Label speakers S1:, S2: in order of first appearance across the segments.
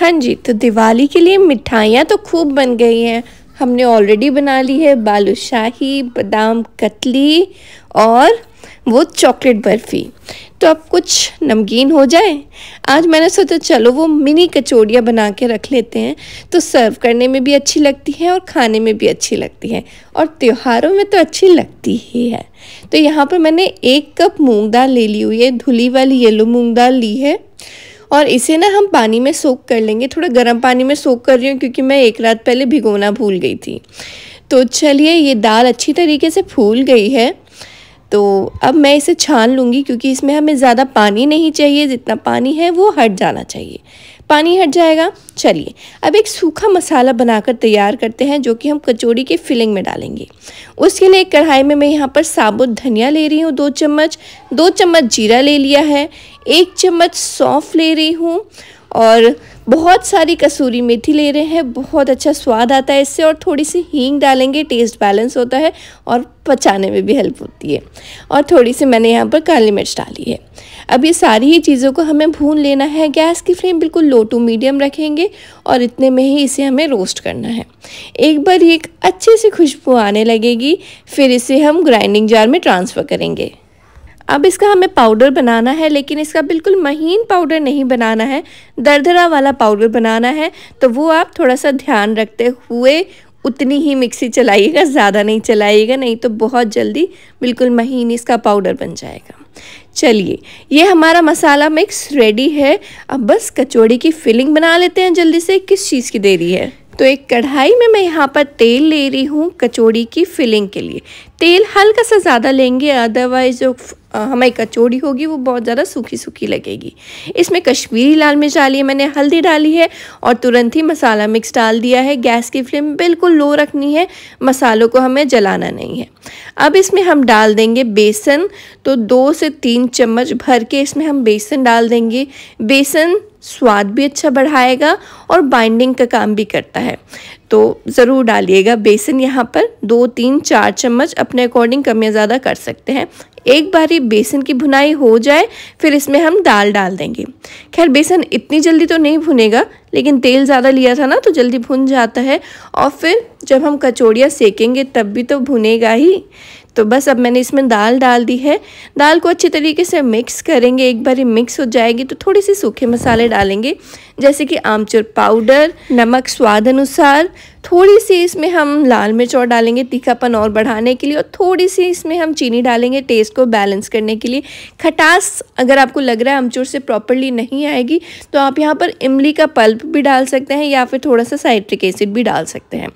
S1: हाँ जी तो दिवाली के लिए मिठाइयाँ तो खूब बन गई हैं हमने ऑलरेडी बना ली है बालूशाही बादाम कतली और वो चॉकलेट बर्फ़ी तो अब कुछ नमकीन हो जाए आज मैंने सोचा चलो वो मिनी कचौड़ियाँ बना के रख लेते हैं तो सर्व करने में भी अच्छी लगती है और खाने में भी अच्छी लगती है और त्योहारों में तो अच्छी लगती ही है तो यहाँ पर मैंने एक कप मूंग दाल ले ली हुई है धुली वाली येलो मूंग दाल ली है और इसे ना हम पानी में सोख कर लेंगे थोड़ा गर्म पानी में सोख कर रही हूँ क्योंकि मैं एक रात पहले भिगोना भूल गई थी तो चलिए ये दाल अच्छी तरीके से फूल गई है तो अब मैं इसे छान लूँगी क्योंकि इसमें हमें ज़्यादा पानी नहीं चाहिए जितना पानी है वो हट जाना चाहिए पानी हट जाएगा चलिए अब एक सूखा मसाला बनाकर तैयार करते हैं जो कि हम कचौड़ी के फिलिंग में डालेंगे उसके लिए एक कढ़ाई में मैं यहाँ पर साबुत धनिया ले रही हूँ दो चम्मच दो चम्मच जीरा ले लिया है एक चम्मच सौंफ ले रही हूँ और बहुत सारी कसूरी मेथी ले रहे हैं बहुत अच्छा स्वाद आता है इससे और थोड़ी सी हींग डालेंगे टेस्ट बैलेंस होता है और पचाने में भी हेल्प होती है और थोड़ी सी मैंने यहाँ पर काली मिर्च डाली है अब ये सारी ही चीज़ों को हमें भून लेना है गैस की फ्लेम बिल्कुल लो टू मीडियम रखेंगे और इतने में ही इसे हमें रोस्ट करना है एक बार ये एक अच्छे से खुशबू आने लगेगी फिर इसे हम ग्राइंडिंग जार में ट्रांसफ़र करेंगे अब इसका हमें पाउडर बनाना है लेकिन इसका बिल्कुल महीन पाउडर नहीं बनाना है दरदरा वाला पाउडर बनाना है तो वो आप थोड़ा सा ध्यान रखते हुए उतनी ही मिक्सी चलाइएगा ज़्यादा नहीं चलाइएगा नहीं तो बहुत जल्दी बिल्कुल महीन इसका पाउडर बन जाएगा चलिए ये हमारा मसाला मिक्स रेडी है अब बस कचौड़ी की फिलिंग बना लेते हैं जल्दी से किस चीज़ की देरी है तो एक कढ़ाई में मैं यहाँ पर तेल ले रही हूँ कचौड़ी की फिलिंग के लिए तेल हल्का सा ज़्यादा लेंगे अदरवाइज जो हमारी कचौड़ी होगी वो बहुत ज़्यादा सूखी सूखी लगेगी इसमें कश्मीरी लाल मिर्च डाली है मैंने हल्दी डाली है और तुरंत ही मसाला मिक्स डाल दिया है गैस की फ्लेम बिल्कुल लो रखनी है मसालों को हमें जलाना नहीं है अब इसमें हम डाल देंगे बेसन तो दो से तीन चम्मच भर के इसमें हम बेसन डाल देंगे बेसन स्वाद भी अच्छा बढ़ाएगा और बाइंडिंग का काम भी करता है तो ज़रूर डालिएगा बेसन यहाँ पर दो तीन चार चम्मच अपने अकॉर्डिंग कम या ज़्यादा कर सकते हैं एक बार ये बेसन की भुनाई हो जाए फिर इसमें हम दाल डाल देंगे खैर बेसन इतनी जल्दी तो नहीं भुनेगा लेकिन तेल ज़्यादा लिया था ना तो जल्दी भुन जाता है और फिर जब हम कचौड़ियाँ सेकेंगे तब भी तो भुनेगा ही तो बस अब मैंने इसमें दाल डाल दी है दाल को अच्छे तरीके से मिक्स करेंगे एक बार मिक्स हो जाएगी तो थोड़े से सूखे मसाले डालेंगे जैसे कि आमचूर पाउडर नमक स्वाद अनुसार थोड़ी सी इसमें हम लाल मिर्च और डालेंगे तीखापन और बढ़ाने के लिए और थोड़ी सी इसमें हम चीनी डालेंगे टेस्ट को बैलेंस करने के लिए खटास अगर आपको लग रहा है अमचूर से प्रॉपरली नहीं आएगी तो आप यहाँ पर इमली का पल्प भी डाल सकते हैं या फिर थोड़ा सा साइट्रिक एसिड भी डाल सकते हैं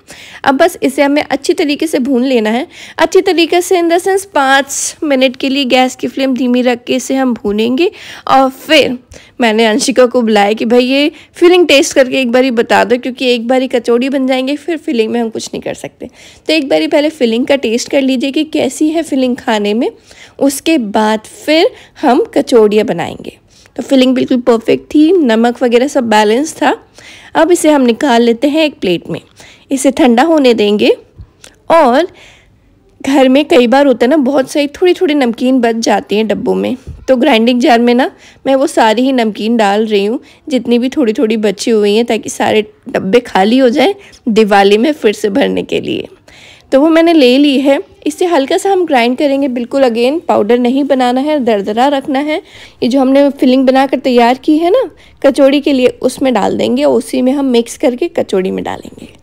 S1: अब बस इसे हमें अच्छी तरीके से भून लेना है अच्छी तरीके से इन द सेंस पाँच मिनट के लिए गैस की फ्लेम धीमी रख के इसे हम भूनेंगे और फिर मैंने अंशिका को बुलाया कि भाई ये फिलिंग टेस्ट करके एक बारी बता दो क्योंकि एक बारी कचौड़ी बन जाएंगे फिर फिलिंग में हम कुछ नहीं कर सकते तो एक बारी पहले फिलिंग का टेस्ट कर लीजिए कि कैसी है फिलिंग खाने में उसके बाद फिर हम कचौड़ियाँ बनाएंगे तो फिलिंग बिल्कुल परफेक्ट थी नमक वगैरह सब बैलेंस था अब इसे हम निकाल लेते हैं एक प्लेट में इसे ठंडा होने देंगे और घर में कई बार होता है ना बहुत सारी थोड़ी थोड़ी नमकीन बच जाती हैं डब्बों में तो ग्राइंडिंग जार में ना मैं वो सारी ही नमकीन डाल रही हूँ जितनी भी थोड़ी थोड़ी बची हुई हैं ताकि सारे डब्बे खाली हो जाए दिवाली में फिर से भरने के लिए तो वो मैंने ले ली है इससे हल्का सा हम ग्राइंड करेंगे बिल्कुल अगेन पाउडर नहीं बनाना है दरदरा रखना है ये जो हमने फिलिंग बनाकर तैयार की है ना कचौड़ी के लिए उसमें डाल देंगे और उसी में हम मिक्स करके कचौड़ी में डालेंगे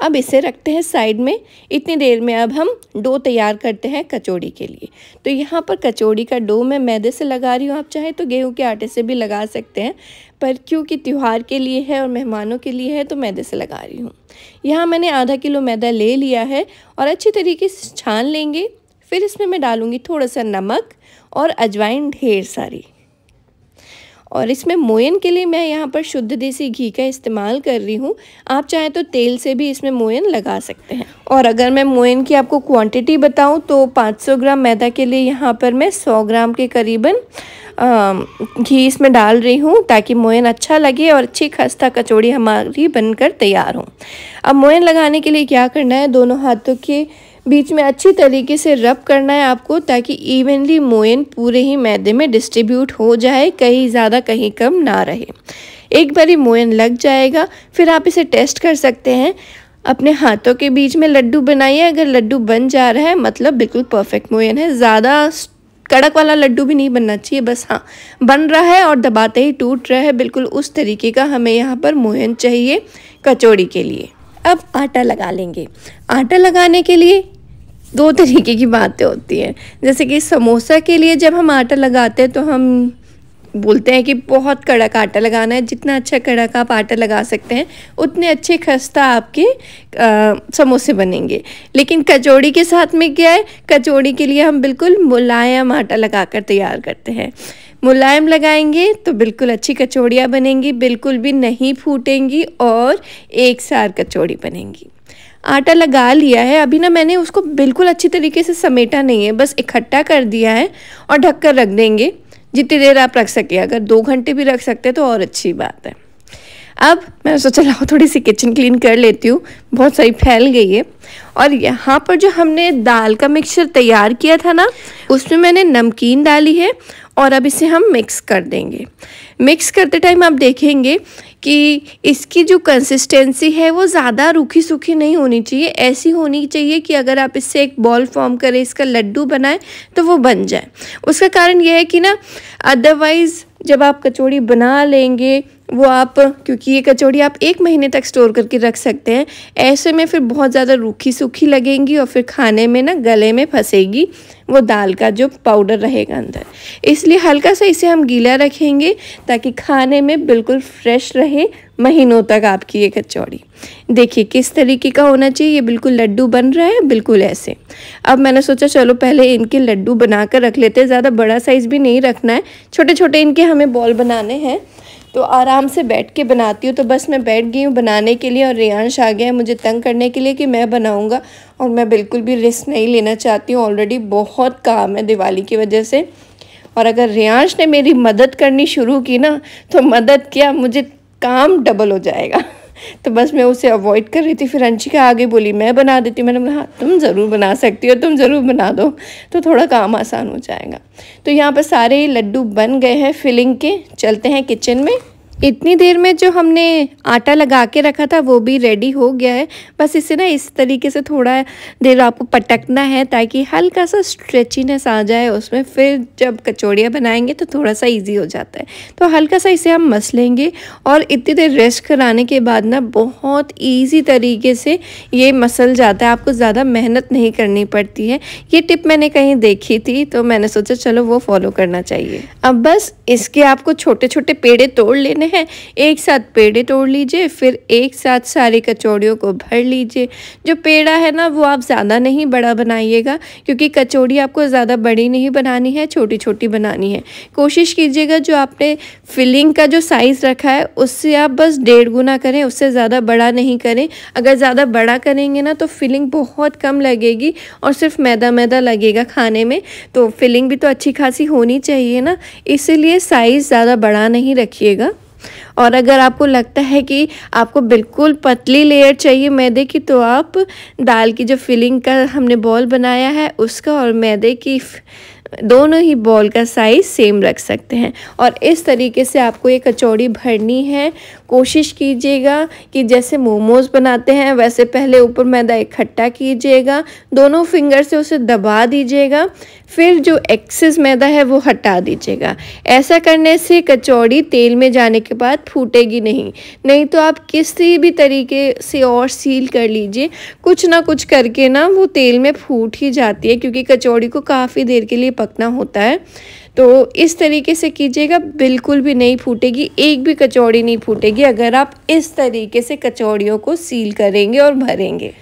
S1: अब इसे रखते हैं साइड में इतनी देर में अब हम डो तैयार करते हैं कचौड़ी के लिए तो यहाँ पर कचौड़ी का डो मैं मैदे से लगा रही हूँ आप चाहे तो गेहूँ के आटे से भी लगा सकते हैं पर क्योंकि त्यौहार के लिए है और मेहमानों के लिए है तो मैदे से लगा रही हूँ यहाँ मैंने आधा किलो मैदा ले लिया है और अच्छी तरीके से छान लेंगे फिर इसमें मैं डालूँगी थोड़ा सा नमक और अजवाइन ढेर सारी और इसमें मोयन के लिए मैं यहाँ पर शुद्ध देसी घी का इस्तेमाल कर रही हूँ आप चाहें तो तेल से भी इसमें मोयन लगा सकते हैं और अगर मैं मोयन की आपको क्वांटिटी बताऊँ तो 500 ग्राम मैदा के लिए यहाँ पर मैं 100 ग्राम के करीबन घी इसमें डाल रही हूँ ताकि मोयन अच्छा लगे और अच्छी खस्ता कचौड़ी हमारी बनकर तैयार हो अब मोयन लगाने के लिए क्या करना है दोनों हाथों के बीच में अच्छी तरीके से रब करना है आपको ताकि इवनली मोयन पूरे ही मैदे में डिस्ट्रीब्यूट हो जाए कहीं ज़्यादा कहीं कम ना रहे एक बारी मोयन लग जाएगा फिर आप इसे टेस्ट कर सकते हैं अपने हाथों के बीच में लड्डू बनाइए अगर लड्डू बन जा रहा है मतलब बिल्कुल परफेक्ट मोयन है ज़्यादा कड़क वाला लड्डू भी नहीं बनना चाहिए बस हाँ बन रहा है और दबाते ही टूट रहा है बिल्कुल उस तरीके का हमें यहाँ पर मोहन चाहिए कचौड़ी के लिए अब आटा लगा लेंगे आटा लगाने के लिए दो तरीके की बातें होती हैं जैसे कि समोसा के लिए जब हम आटा लगाते हैं तो हम बोलते हैं कि बहुत कड़क आटा लगाना है जितना अच्छा कड़क आप आटा लगा सकते हैं उतने अच्छे खस्ता आपके आ, समोसे बनेंगे लेकिन कचौड़ी के साथ में क्या है कचौड़ी के लिए हम बिल्कुल मुलायम आटा लगा कर तैयार करते हैं मुलायम लगाएंगे तो बिल्कुल अच्छी कचौड़ियाँ बनेंगी बिल्कुल भी नहीं फूटेंगी और एक सार कचौड़ी बनेंगी आटा लगा लिया है अभी ना मैंने उसको बिल्कुल अच्छी तरीके से समेटा नहीं है बस इकट्ठा कर दिया है और ढक कर रख देंगे जितनी देर आप रख सके अगर दो घंटे भी रख सकते हैं तो और अच्छी बात है अब मैंने सोचा लाओ थोड़ी सी किचन क्लीन कर लेती हूँ बहुत सारी फैल गई है और यहाँ पर जो हमने दाल का मिक्सचर तैयार किया था ना उसमें मैंने नमकीन डाली है और अब इसे हम मिक्स कर देंगे मिक्स करते टाइम आप देखेंगे कि इसकी जो कंसिस्टेंसी है वो ज़्यादा रूखी सूखी नहीं होनी चाहिए ऐसी होनी चाहिए कि अगर आप इससे एक बॉल फॉर्म करें इसका लड्डू बनाएं तो वो बन जाए उसका कारण यह है कि ना अदरवाइज़ जब आप कचौड़ी बना लेंगे वो आप क्योंकि ये कचौड़ी आप एक महीने तक स्टोर करके रख सकते हैं ऐसे में फिर बहुत ज़्यादा रूखी सूखी लगेंगी और फिर खाने में ना गले में फंसेगी वो दाल का जो पाउडर रहेगा अंदर इसलिए हल्का सा इसे हम गीला रखेंगे ताकि खाने में बिल्कुल फ्रेश रहे महीनों तक आपकी ये कचौड़ी देखिए किस तरीके का होना चाहिए ये बिल्कुल लड्डू बन रहा है बिल्कुल ऐसे अब मैंने सोचा चलो पहले इनके लड्डू बना कर रख लेते हैं ज़्यादा बड़ा साइज़ भी नहीं रखना है छोटे छोटे इनके हमें बॉल बनाने हैं तो आराम से बैठ के बनाती हूँ तो बस मैं बैठ गई हूँ बनाने के लिए और रेयांश आ गया है मुझे तंग करने के लिए कि मैं बनाऊँगा और मैं बिल्कुल भी रिस्क नहीं लेना चाहती हूँ ऑलरेडी बहुत काम है दिवाली की वजह से और अगर रेयांश ने मेरी मदद करनी शुरू की ना तो मदद किया मुझे काम डबल हो जाएगा तो बस मैं उसे अवॉइड कर रही थी फिर अंशिका आगे बोली मैं बना देती मैंने बोला हाँ तुम ज़रूर बना सकती हो तुम ज़रूर बना दो तो थोड़ा काम आसान हो जाएगा तो यहाँ पर सारे लड्डू बन गए हैं फिलिंग के चलते हैं किचन में इतनी देर में जो हमने आटा लगा के रखा था वो भी रेडी हो गया है बस इसे ना इस तरीके से थोड़ा देर आपको पटकना है ताकि हल्का सा स्ट्रेचिनेस आ जाए उसमें फिर जब कचौड़ियाँ बनाएंगे तो थोड़ा सा इजी हो जाता है तो हल्का सा इसे हम मस लेंगे और इतनी देर रेस्ट कराने के बाद ना बहुत ईजी तरीके से ये मसल जाता है आपको ज़्यादा मेहनत नहीं करनी पड़ती है ये टिप मैंने कहीं देखी थी तो मैंने सोचा चलो वो फॉलो करना चाहिए अब बस इसके आपको छोटे छोटे पेड़े तोड़ लेने हैं एक साथ पेड़े तोड़ लीजिए फिर एक साथ सारे कचौड़ियों को भर लीजिए जो पेड़ा है ना वो आप ज़्यादा नहीं बड़ा बनाइएगा क्योंकि कचौड़ी आपको ज़्यादा बड़ी नहीं बनानी है छोटी छोटी बनानी है कोशिश कीजिएगा जो आपने फिलिंग का जो साइज़ रखा है उससे आप बस डेढ़ गुना करें उससे ज़्यादा बड़ा नहीं करें अगर ज़्यादा बड़ा करेंगे ना तो फिलिंग बहुत कम लगेगी और सिर्फ मैदा मैदा लगेगा खाने में तो फिलिंग भी तो अच्छी खासी होनी चाहिए ना इसीलिए साइज़ ज़्यादा बड़ा नहीं रखिएगा और अगर आपको लगता है कि आपको बिल्कुल पतली लेयर चाहिए मैदे की तो आप दाल की जो फिलिंग का हमने बॉल बनाया है उसका और मैदे की दोनों ही बॉल का साइज़ सेम रख सकते हैं और इस तरीके से आपको ये कचौड़ी भरनी है कोशिश कीजिएगा कि जैसे मोमोज बनाते हैं वैसे पहले ऊपर मैदा इकट्ठा कीजिएगा दोनों फिंगर से उसे दबा दीजिएगा फिर जो एक्सेस मैदा है वो हटा दीजिएगा ऐसा करने से कचौड़ी तेल में जाने के बाद फूटेगी नहीं नहीं तो आप किसी भी तरीके से और सील कर लीजिए कुछ ना कुछ करके ना वो तेल में फूट ही जाती है क्योंकि कचौड़ी को काफ़ी देर के लिए पकना होता है तो इस तरीके से कीजिएगा बिल्कुल भी नहीं फूटेगी एक भी कचौड़ी नहीं फूटेगी अगर आप इस तरीके से कचौड़ियों को सील करेंगे और भरेंगे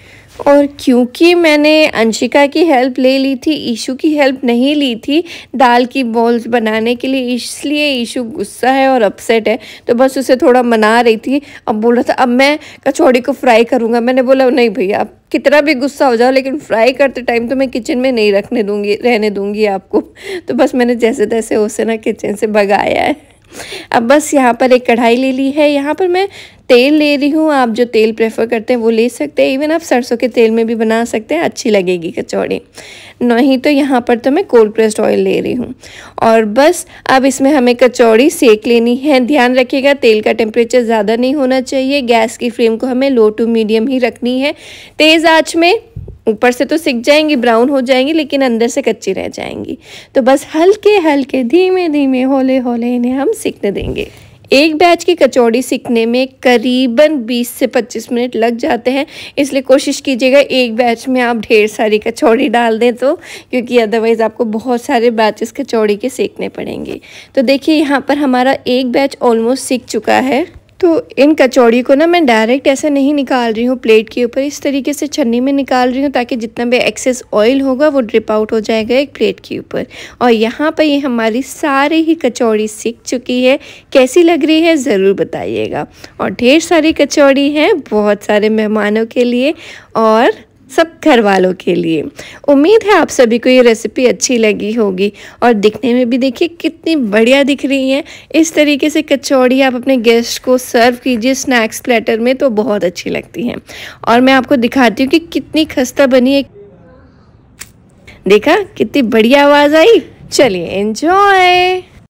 S1: और क्योंकि मैंने अंशिका की हेल्प ले ली थी ईशू की हेल्प नहीं ली थी दाल की बॉल्स बनाने के लिए इसलिए ईशू गुस्सा है और अपसेट है तो बस उसे थोड़ा मना रही थी अब बोल रहा था अब मैं कचौड़ी को फ्राई करूँगा मैंने बोला नहीं भैया आप कितना भी गुस्सा हो जाओ लेकिन फ्राई करते टाइम तो मैं किचन में नहीं रखने दूँगी रहने दूँगी आपको तो बस मैंने जैसे तैसे उसे ना किचन से भगाया है अब बस यहाँ पर एक कढ़ाई ले ली है यहाँ पर मैं तेल ले रही हूँ आप जो तेल प्रेफर करते हैं वो ले सकते हैं इवन आप सरसों के तेल में भी बना सकते हैं अच्छी लगेगी कचौड़ी नहीं तो यहाँ पर तो मैं कोल्ड प्रेस्ड ऑयल ले रही हूँ और बस अब इसमें हमें कचौड़ी सेक लेनी है ध्यान रखिएगा तेल का टेम्परेचर ज़्यादा नहीं होना चाहिए गैस की फ्लेम को हमें लो टू मीडियम ही रखनी है तेज़ आँच में ऊपर से तो सीख जाएंगी ब्राउन हो जाएंगी लेकिन अंदर से कच्ची रह जाएंगी तो बस हल्के हल्के धीमे धीमे होले होले इन्हें हम सीखने देंगे एक बैच की कचौड़ी सीखने में करीबन 20 से 25 मिनट लग जाते हैं इसलिए कोशिश कीजिएगा एक बैच में आप ढेर सारी कचौड़ी डाल दें तो क्योंकि अदरवाइज़ आपको बहुत सारे बैचेस कचौड़ी के सीखने पड़ेंगे तो देखिए यहाँ पर हमारा एक बैच ऑलमोस्ट सीख चुका है तो इन कचौड़ी को ना मैं डायरेक्ट ऐसे नहीं निकाल रही हूँ प्लेट के ऊपर इस तरीके से छन्नी में निकाल रही हूँ ताकि जितना भी एक्सेस ऑयल होगा वो ड्रिप आउट हो जाएगा एक प्लेट के ऊपर और यहाँ पर ये हमारी सारी ही कचौड़ी सीख चुकी है कैसी लग रही है ज़रूर बताइएगा और ढेर सारी कचौड़ी है बहुत सारे मेहमानों के लिए और सब घर वालों के लिए उम्मीद है आप सभी को ये रेसिपी अच्छी लगी होगी और दिखने में भी देखिए कितनी बढ़िया दिख रही है इस तरीके से कचौड़ी आप अपने गेस्ट को सर्व कीजिए स्नैक्स प्लेटर में तो बहुत अच्छी लगती है और मैं आपको दिखाती हूँ कि कितनी खस्ता बनी है देखा कितनी बढ़िया आवाज़ आई चलिए एंजॉय